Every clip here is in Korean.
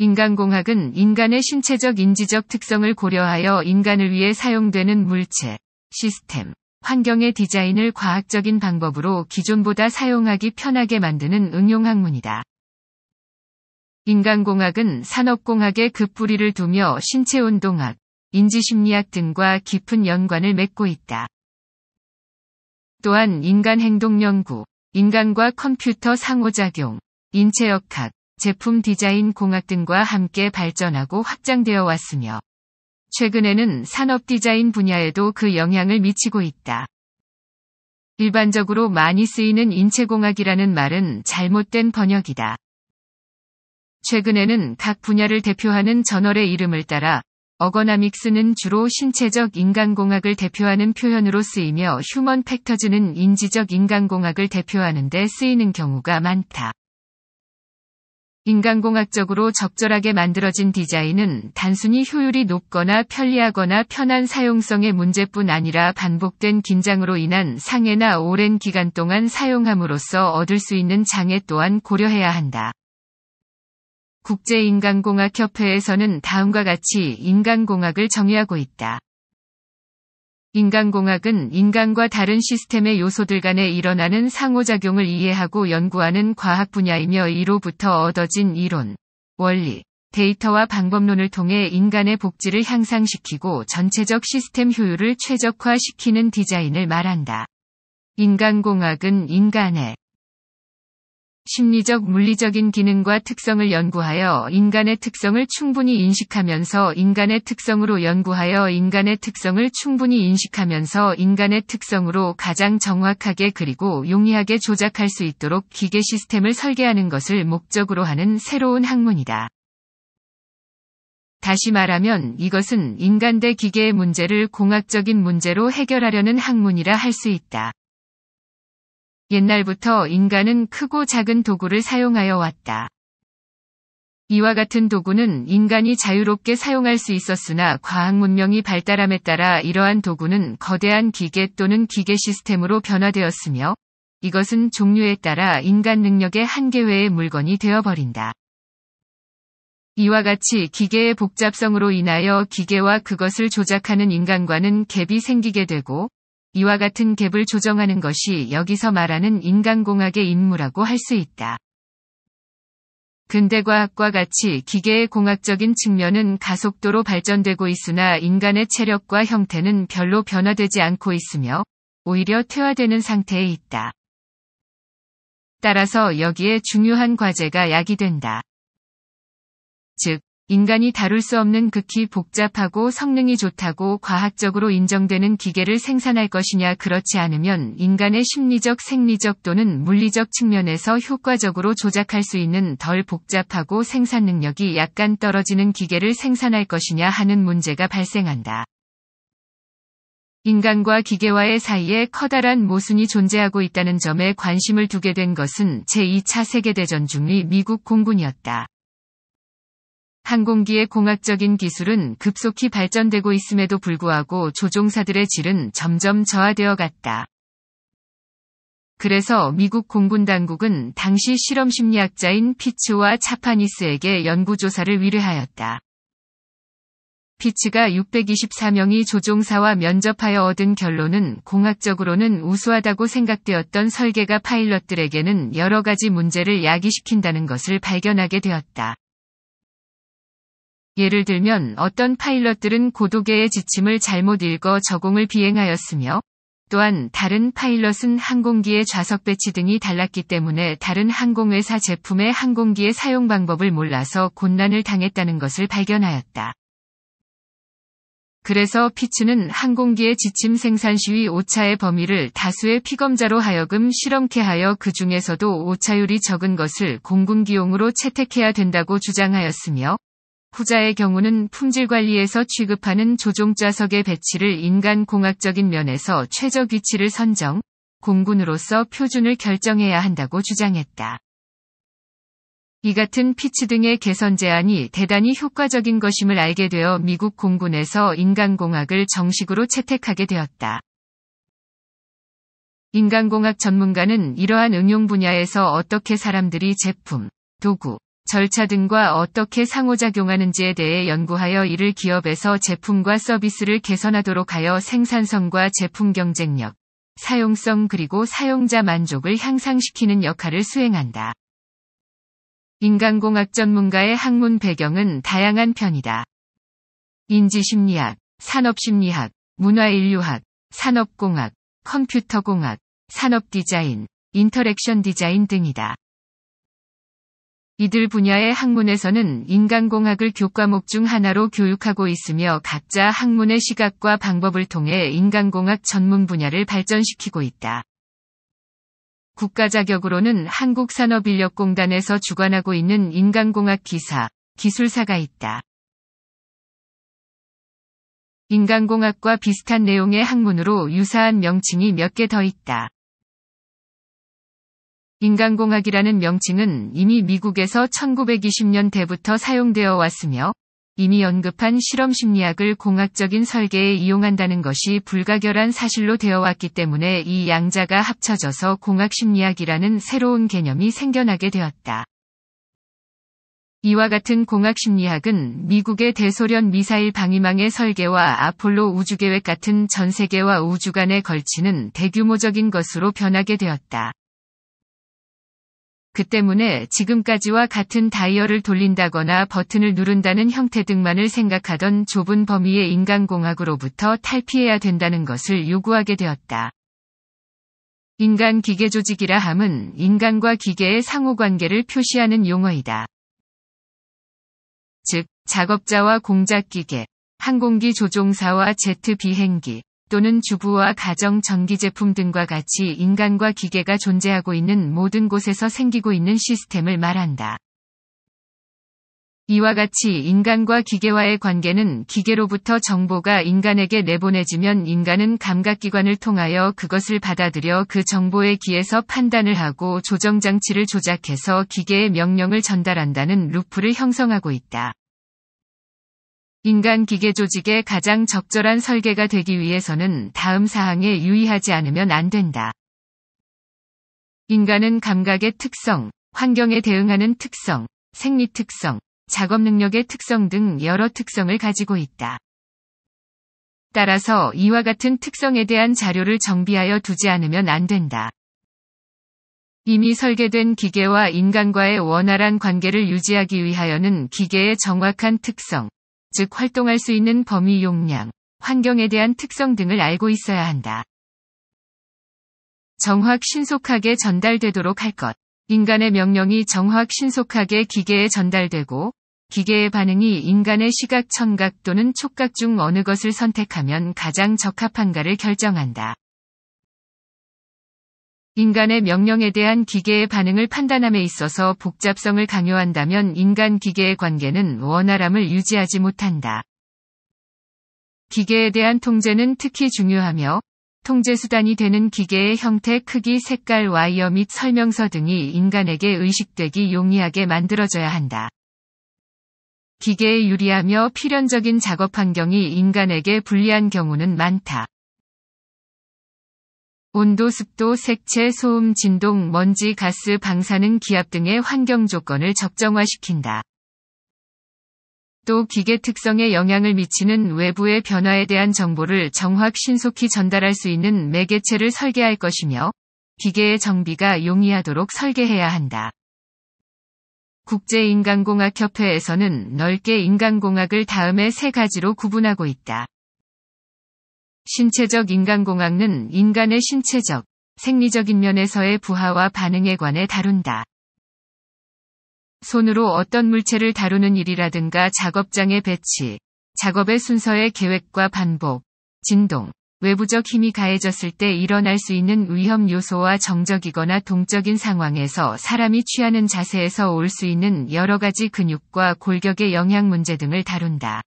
인간공학은 인간의 신체적 인지적 특성을 고려하여 인간을 위해 사용되는 물체, 시스템, 환경의 디자인을 과학적인 방법으로 기존보다 사용하기 편하게 만드는 응용학문이다. 인간공학은 산업공학의 급부리를 두며 신체운동학, 인지심리학 등과 깊은 연관을 맺고 있다. 또한 인간행동연구, 인간과 컴퓨터 상호작용, 인체역학, 제품 디자인 공학 등과 함께 발전하고 확장되어 왔으며 최근에는 산업 디자인 분야에도 그 영향을 미치고 있다. 일반적으로 많이 쓰이는 인체공학이라는 말은 잘못된 번역이다. 최근에는 각 분야를 대표하는 저널의 이름을 따라 어거나믹스는 주로 신체적 인간공학을 대표하는 표현으로 쓰이며 휴먼 팩터즈는 인지적 인간공학을 대표하는 데 쓰이는 경우가 많다. 인간공학적으로 적절하게 만들어진 디자인은 단순히 효율이 높거나 편리하거나 편한 사용성의 문제뿐 아니라 반복된 긴장으로 인한 상해나 오랜 기간 동안 사용함으로써 얻을 수 있는 장애 또한 고려해야 한다. 국제인간공학협회에서는 다음과 같이 인간공학을 정의하고 있다. 인간공학은 인간과 다른 시스템의 요소들 간에 일어나는 상호작용을 이해하고 연구하는 과학 분야이며 이로부터 얻어진 이론, 원리, 데이터와 방법론을 통해 인간의 복지를 향상시키고 전체적 시스템 효율을 최적화시키는 디자인을 말한다. 인간공학은 인간의 심리적 물리적인 기능과 특성을 연구하여 인간의 특성을 충분히 인식하면서 인간의 특성으로 연구하여 인간의 특성을 충분히 인식하면서 인간의 특성으로 가장 정확하게 그리고 용이하게 조작할 수 있도록 기계 시스템을 설계하는 것을 목적으로 하는 새로운 학문이다. 다시 말하면 이것은 인간 대 기계의 문제를 공학적인 문제로 해결하려는 학문이라 할 수 있다. 옛날부터 인간은 크고 작은 도구를 사용하여 왔다. 이와 같은 도구는 인간이 자유롭게 사용할 수 있었으나 과학 문명이 발달함에 따라 이러한 도구는 거대한 기계 또는 기계 시스템으로 변화되었으며 이것은 종류에 따라 인간 능력의 한계 외의 물건이 되어버린다. 이와 같이 기계의 복잡성으로 인하여 기계와 그것을 조작하는 인간과는 갭이 생기게 되고 이와 같은 갭을 조정하는 것이 여기서 말하는 인간공학의 임무라고 할 수 있다. 근대과학과 같이 기계의 공학적인 측면은 가속도로 발전되고 있으나 인간의 체력과 형태는 별로 변화되지 않고 있으며 오히려 퇴화되는 상태에 있다. 따라서 여기에 중요한 과제가 야기된다. 즉, 인간이 다룰 수 없는 극히 복잡하고 성능이 좋다고 과학적으로 인정되는 기계를 생산할 것이냐 그렇지 않으면 인간의 심리적 생리적 또는 물리적 측면에서 효과적으로 조작할 수 있는 덜 복잡하고 생산 능력이 약간 떨어지는 기계를 생산할 것이냐 하는 문제가 발생한다. 인간과 기계와의 사이에 커다란 모순이 존재하고 있다는 점에 관심을 두게 된 것은 제2차 세계대전 중의 미국 공군이었다. 항공기의 공학적인 기술은 급속히 발전되고 있음에도 불구하고 조종사들의 질은 점점 저하되어 갔다. 그래서 미국 공군 당국은 당시 실험 심리학자인 피츠와 차파니스에게 연구조사를 위뢰하였다. 피츠가 624명이 조종사와 면접하여 얻은 결론은 공학적으로는 우수하다고 생각되었던 설계가 파일럿들에게는 여러 가지 문제를 야기시킨다는 것을 발견하게 되었다. 예를 들면 어떤 파일럿들은 고도계의 지침을 잘못 읽어 저공을 비행하였으며 또한 다른 파일럿은 항공기의 좌석 배치 등이 달랐기 때문에 다른 항공회사 제품의 항공기의 사용 방법을 몰라서 곤란을 당했다는 것을 발견하였다. 그래서 피츠는 항공기의 지침 생산 시위 오차의 범위를 다수의 피검자로 하여금 실험케 하여 그 중에서도 오차율이 적은 것을 공군기용으로 채택해야 된다고 주장하였으며, 후자의 경우는 품질관리에서 취급하는 조종자석의 배치를 인간공학적인 면에서 최적 위치를 선정, 공군으로서 표준을 결정해야 한다고 주장했다. 이 같은 피치 등의 개선 제안이 대단히 효과적인 것임을 알게 되어 미국 공군에서 인간공학을 정식으로 채택하게 되었다. 인간공학 전문가는 이러한 응용 분야에서 어떻게 사람들이 제품, 도구, 절차 등과 어떻게 상호작용하는지에 대해 연구하여 이를 기업에서 제품과 서비스를 개선하도록 하여 생산성과 제품 경쟁력, 사용성 그리고 사용자 만족을 향상시키는 역할을 수행한다. 인간공학 전문가의 학문 배경은 다양한 편이다. 인지심리학, 산업심리학, 문화인류학, 산업공학, 컴퓨터공학, 산업디자인, 인터랙션 디자인 등이다. 이들 분야의 학문에서는 인간공학을 교과목 중 하나로 교육하고 있으며 각자 학문의 시각과 방법을 통해 인간공학 전문 분야를 발전시키고 있다. 국가 자격으로는 한국산업인력공단에서 주관하고 있는 인간공학 기사, 기술사가 있다. 인간공학과 비슷한 내용의 학문으로 유사한 명칭이 몇 개 더 있다. 인간공학이라는 명칭은 이미 미국에서 1920년대부터 사용되어 왔으며 이미 언급한 실험 심리학을 공학적인 설계에 이용한다는 것이 불가결한 사실로 되어 왔기 때문에 이 양자가 합쳐져서 공학 심리학이라는 새로운 개념이 생겨나게 되었다. 이와 같은 공학 심리학은 미국의 대소련 미사일 방위망의 설계와 아폴로 우주계획 같은 전 세계와 우주 간에 걸치는 대규모적인 것으로 변하게 되었다. 그 때문에 지금까지와 같은 다이얼을 돌린다거나 버튼을 누른다는 형태 등만을 생각하던 좁은 범위의 인간공학으로부터 탈피해야 된다는 것을 요구하게 되었다. 인간 기계 조직이라 함은 인간과 기계의 상호관계를 표시하는 용어이다. 즉, 작업자와 공작기계, 항공기 조종사와 제트 비행기, 또는 주부와 가정 전기제품 등과 같이 인간과 기계가 존재하고 있는 모든 곳에서 생기고 있는 시스템을 말한다. 이와 같이 인간과 기계와의 관계는 기계로부터 정보가 인간에게 내보내지면 인간은 감각기관을 통하여 그것을 받아들여 그 정보에 기해서 판단을 하고 조정장치를 조작해서 기계의 명령을 전달한다는 루프를 형성하고 있다. 인간 기계 조직의 가장 적절한 설계가 되기 위해서는 다음 사항에 유의하지 않으면 안 된다. 인간은 감각의 특성, 환경에 대응하는 특성, 생리 특성, 작업 능력의 특성 등 여러 특성을 가지고 있다. 따라서 이와 같은 특성에 대한 자료를 정비하여 두지 않으면 안 된다. 이미 설계된 기계와 인간과의 원활한 관계를 유지하기 위하여는 기계의 정확한 특성, 즉 활동할 수 있는 범위 용량, 환경에 대한 특성 등을 알고 있어야 한다. 정확 신속하게 전달되도록 할 것. 인간의 명령이 정확 신속하게 기계에 전달되고 기계의 반응이 인간의 시각, 청각 또는 촉각 중 어느 것을 선택하면 가장 적합한가를 결정한다. 인간의 명령에 대한 기계의 반응을 판단함에 있어서 복잡성을 강요한다면 인간 기계의 관계는 원활함을 유지하지 못한다. 기계에 대한 통제는 특히 중요하며 통제수단이 되는 기계의 형태, 크기, 색깔, 와이어 및 설명서 등이 인간에게 의식되기 용이하게 만들어져야 한다. 기계에 유리하며 필연적인 작업 환경이 인간에게 불리한 경우는 많다. 온도, 습도, 색채, 소음, 진동, 먼지, 가스, 방사능, 기압 등의 환경 조건을 적정화시킨다. 또 기계 특성에 영향을 미치는 외부의 변화에 대한 정보를 정확 신속히 전달할 수 있는 매개체를 설계할 것이며 기계의 정비가 용이하도록 설계해야 한다. 국제인간공학협회에서는 넓게 인간공학을 다음에 세 가지로 구분하고 있다. 신체적 인간공학은 인간의 신체적, 생리적인 면에서의 부하와 반응에 관해 다룬다. 손으로 어떤 물체를 다루는 일이라든가 작업장의 배치, 작업의 순서의 계획과 반복, 진동, 외부적 힘이 가해졌을 때 일어날 수 있는 위험 요소와 정적이거나 동적인 상황에서 사람이 취하는 자세에서 올 수 있는 여러 가지 근육과 골격의 영향 문제 등을 다룬다.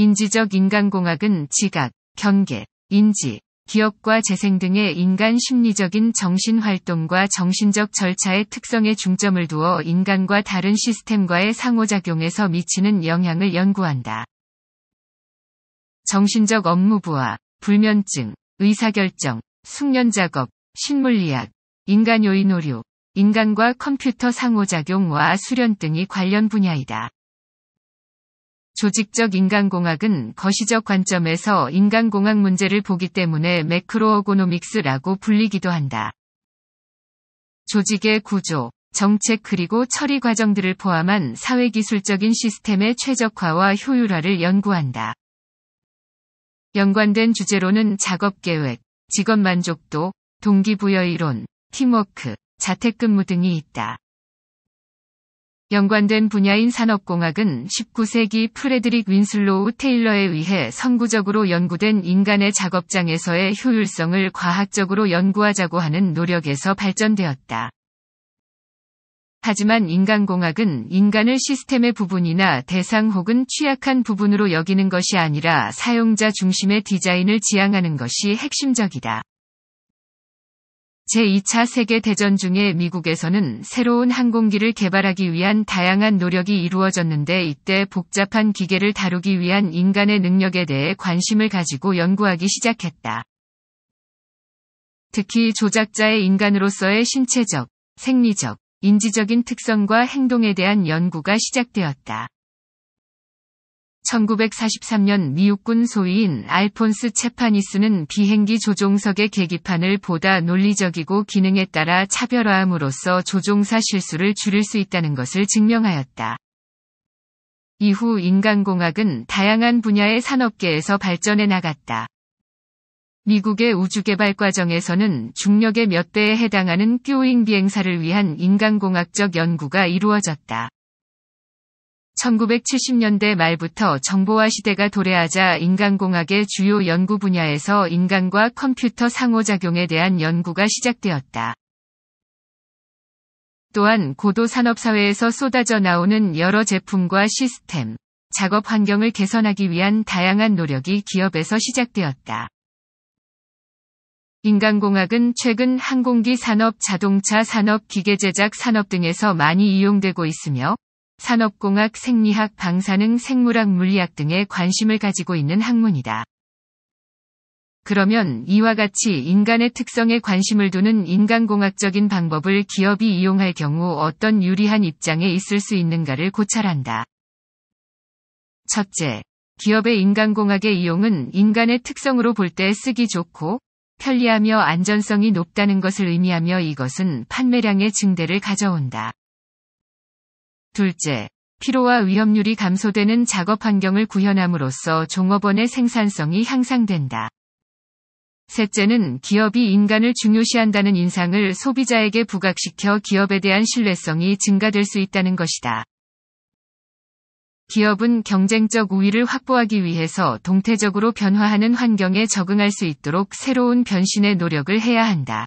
인지적 인간공학은 지각, 경계, 인지, 기억과 재생 등의 인간 심리적인 정신활동과 정신적 절차의 특성에 중점을 두어 인간과 다른 시스템과의 상호작용에서 미치는 영향을 연구한다. 정신적 업무부와 불면증, 의사결정, 숙련작업, 식물리학 인간요인 오류, 인간과 컴퓨터 상호작용과 수련 등이 관련 분야이다. 조직적 인간공학은 거시적 관점에서 인간공학 문제를 보기 때문에 매크로어고노믹스라고 불리기도 한다. 조직의 구조, 정책 그리고 처리 과정들을 포함한 사회기술적인 시스템의 최적화와 효율화를 연구한다. 연관된 주제로는 작업계획, 직업 만족도, 동기부여 이론, 팀워크, 자택근무 등이 있다. 연관된 분야인 산업공학은 19세기 프레드릭 윈슬로우 테일러에 의해 선구적으로 연구된 인간의 작업장에서의 효율성을 과학적으로 연구하자고 하는 노력에서 발전되었다. 하지만 인간공학은 인간을 시스템의 부분이나 대상 혹은 취약한 부분으로 여기는 것이 아니라 사용자 중심의 디자인을 지향하는 것이 핵심적이다. 제2차 세계대전 중에 미국에서는 새로운 항공기를 개발하기 위한 다양한 노력이 이루어졌는데 이때 복잡한 기계를 다루기 위한 인간의 능력에 대해 관심을 가지고 연구하기 시작했다. 특히 조작자의 인간으로서의 신체적, 생리적, 인지적인 특성과 행동에 대한 연구가 시작되었다. 1943년 미국군 소위인 알폰스 체파니스는 비행기 조종석의 계기판을 보다 논리적이고 기능에 따라 차별화함으로써 조종사 실수를 줄일 수 있다는 것을 증명하였다. 이후 인간공학은 다양한 분야의 산업계에서 발전해 나갔다. 미국의 우주개발 과정에서는 중력의 몇 배에 해당하는 뀨잉 비행사를 위한 인간공학적 연구가 이루어졌다. 1970년대 말부터 정보화 시대가 도래하자 인간공학의 주요 연구 분야에서 인간과 컴퓨터 상호작용에 대한 연구가 시작되었다. 또한 고도 산업사회에서 쏟아져 나오는 여러 제품과 시스템, 작업 환경을 개선하기 위한 다양한 노력이 기업에서 시작되었다. 인간공학은 최근 항공기 산업, 자동차 산업, 기계 제작 산업 등에서 많이 이용되고 있으며 산업공학, 생리학, 방사능, 생물학, 물리학 등에 관심을 가지고 있는 학문이다. 그러면 이와 같이 인간의 특성에 관심을 두는 인간공학적인 방법을 기업이 이용할 경우 어떤 유리한 입장에 있을 수 있는가를 고찰한다. 첫째, 기업의 인간공학의 이용은 인간의 특성으로 볼 때 쓰기 좋고 편리하며 안전성이 높다는 것을 의미하며 이것은 판매량의 증대를 가져온다. 둘째, 피로와 위험률이 감소되는 작업 환경을 구현함으로써 종업원의 생산성이 향상된다. 셋째는 기업이 인간을 중요시한다는 인상을 소비자에게 부각시켜 기업에 대한 신뢰성이 증가될 수 있다는 것이다. 기업은 경쟁적 우위를 확보하기 위해서 동태적으로 변화하는 환경에 적응할 수 있도록 새로운 변신의 노력을 해야 한다.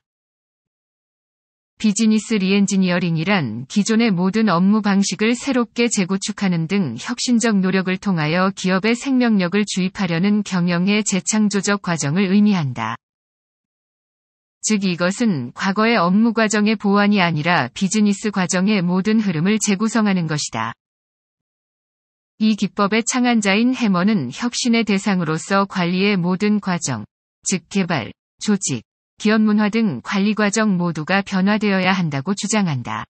비즈니스 리엔지니어링이란 기존의 모든 업무 방식을 새롭게 재구축하는 등 혁신적 노력을 통하여 기업의 생명력을 주입하려는 경영의 재창조적 과정을 의미한다. 즉 이것은 과거의 업무 과정의 보완이 아니라 비즈니스 과정의 모든 흐름을 재구성하는 것이다. 이 기법의 창안자인 해머는 혁신의 대상으로서 관리의 모든 과정, 즉 개발, 조직, 기업 문화 등 관리 과정 모두가 변화되어야 한다고 주장한다.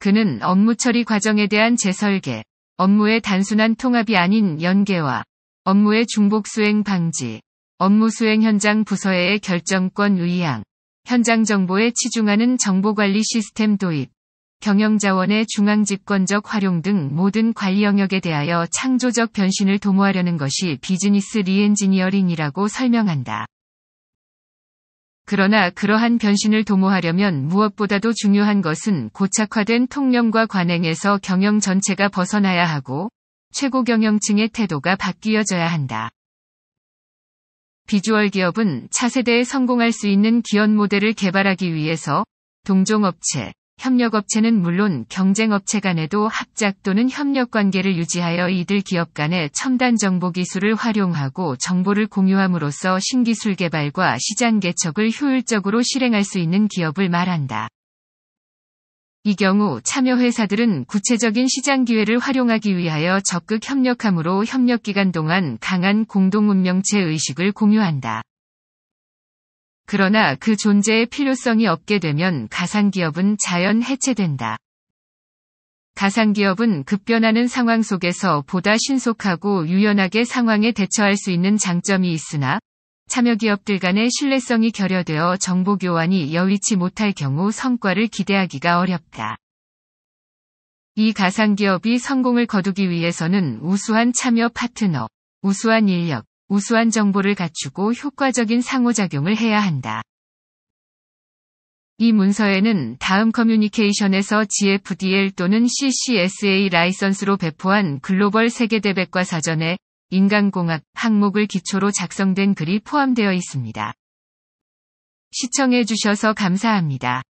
그는 업무 처리 과정에 대한 재설계, 업무의 단순한 통합이 아닌 연계와 업무의 중복 수행 방지, 업무 수행 현장 부서의 결정권 의향, 현장 정보에 치중하는 정보관리 시스템 도입, 경영자원의 중앙집권적 활용 등 모든 관리 영역에 대하여 창조적 변신을 도모하려는 것이 비즈니스 리엔지니어링이라고 설명한다. 그러나 그러한 변신을 도모하려면 무엇보다도 중요한 것은 고착화된 통념과 관행에서 경영 전체가 벗어나야 하고 최고 경영층의 태도가 바뀌어져야 한다. 비주얼 기업은 차세대에 성공할 수 있는 기업 모델을 개발하기 위해서 동종업체, 협력업체는 물론 경쟁업체 간에도 합작 또는 협력관계를 유지하여 이들 기업 간의 첨단 정보 기술을 활용하고 정보를 공유함으로써 신기술 개발과 시장 개척을 효율적으로 실행할 수 있는 기업을 말한다. 이 경우 참여회사들은 구체적인 시장 기회를 활용하기 위하여 적극 협력함으로 협력기간 동안 강한 공동 운명체 의식을 공유한다. 그러나 그 존재의 필요성이 없게 되면 가상기업은 자연 해체된다. 가상기업은 급변하는 상황 속에서 보다 신속하고 유연하게 상황에 대처할 수 있는 장점이 있으나 참여기업들 간의 신뢰성이 결여되어 정보교환이 여의치 못할 경우 성과를 기대하기가 어렵다. 이 가상기업이 성공을 거두기 위해서는 우수한 참여 파트너, 우수한 인력, 우수한 정보를 갖추고 효과적인 상호작용을 해야 한다. 이 문서에는 다음 커뮤니케이션에서 GFDL 또는 CCSA 라이선스로 배포한 글로벌 세계대백과 사전에 인간공학 항목을 기초로 작성된 글이 포함되어 있습니다. 시청해주셔서 감사합니다.